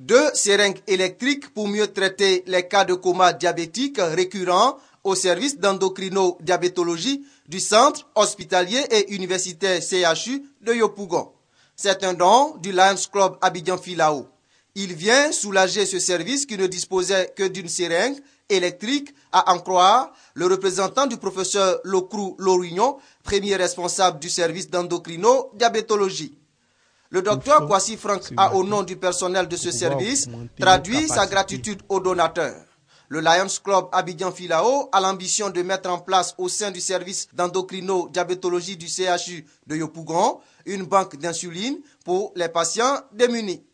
deux seringues électriques pour mieux traiter les cas de coma diabétique récurrents au service d'endocrino-diabétologie du Centre hospitalier et universitaire CHU de Yopougon. C'est un don du Lions Club Abidjan Filao. Il vient soulager ce service qui ne disposait que d'une seringue électrique à en croire le représentant du professeur Locrou Lorignon, premier responsable du service d'endocrino-diabétologie. Le docteur Kwasi Frank a, au nom du personnel de ce service, traduit sa gratitude aux donateurs. Le Lions Club Abidjan Filao a l'ambition de mettre en place au sein du service d'endocrino-diabétologie du CHU de Yopougon une banque d'insuline pour les patients démunis.